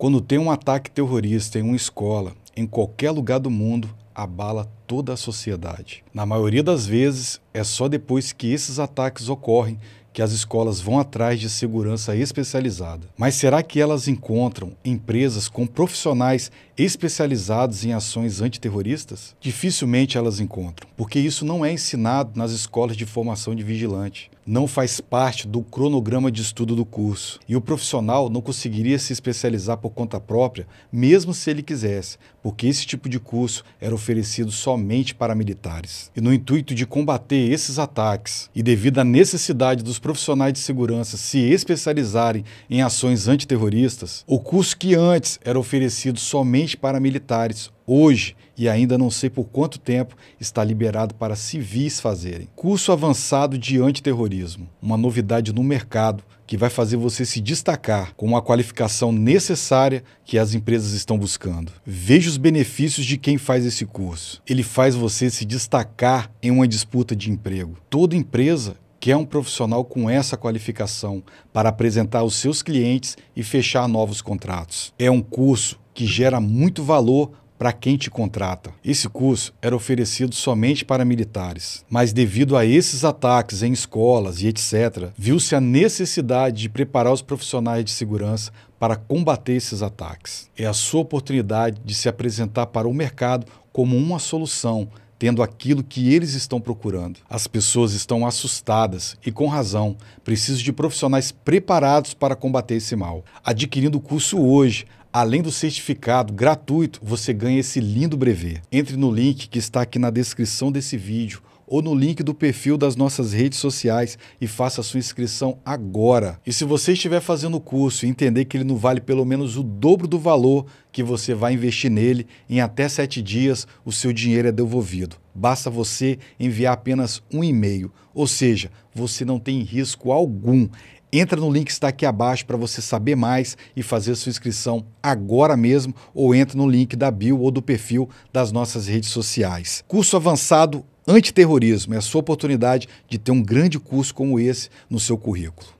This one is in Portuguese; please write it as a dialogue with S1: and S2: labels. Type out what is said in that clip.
S1: Quando tem um ataque terrorista em uma escola, em qualquer lugar do mundo, abala toda a sociedade. Na maioria das vezes, é só depois que esses ataques ocorrem que as escolas vão atrás de segurança especializada. Mas será que elas encontram empresas com profissionais especializados em ações antiterroristas? Dificilmente elas encontram, porque isso não é ensinado nas escolas de formação de vigilante, não faz parte do cronograma de estudo do curso. E o profissional não conseguiria se especializar por conta própria, mesmo se ele quisesse, porque esse tipo de curso era oferecido somente para militares. E no intuito de combater esses ataques e devido à necessidade dos profissionais de segurança se especializarem em ações antiterroristas, o curso que antes era oferecido somente para militares, hoje, e ainda não sei por quanto tempo, está liberado para civis fazerem. Curso avançado de antiterrorismo, uma novidade no mercado que vai fazer você se destacar com a qualificação necessária que as empresas estão buscando. Veja os benefícios de quem faz esse curso. Ele faz você se destacar em uma disputa de emprego. Toda empresa quer é um profissional com essa qualificação para apresentar os seus clientes e fechar novos contratos. É um curso que gera muito valor para quem te contrata. Esse curso era oferecido somente para militares, mas devido a esses ataques em escolas e etc., viu-se a necessidade de preparar os profissionais de segurança para combater esses ataques. É a sua oportunidade de se apresentar para o mercado como uma solução tendo aquilo que eles estão procurando. As pessoas estão assustadas e, com razão, Preciso de profissionais preparados para combater esse mal. Adquirindo o curso hoje, Além do certificado gratuito, você ganha esse lindo brevet. Entre no link que está aqui na descrição desse vídeo ou no link do perfil das nossas redes sociais e faça sua inscrição agora. E se você estiver fazendo o curso e entender que ele não vale pelo menos o dobro do valor que você vai investir nele, em até sete dias o seu dinheiro é devolvido. Basta você enviar apenas um e-mail, ou seja, você não tem risco algum. Entra no link que está aqui abaixo para você saber mais e fazer sua inscrição agora mesmo ou entra no link da bio ou do perfil das nossas redes sociais. Curso avançado Antiterrorismo é a sua oportunidade de ter um grande curso como esse no seu currículo.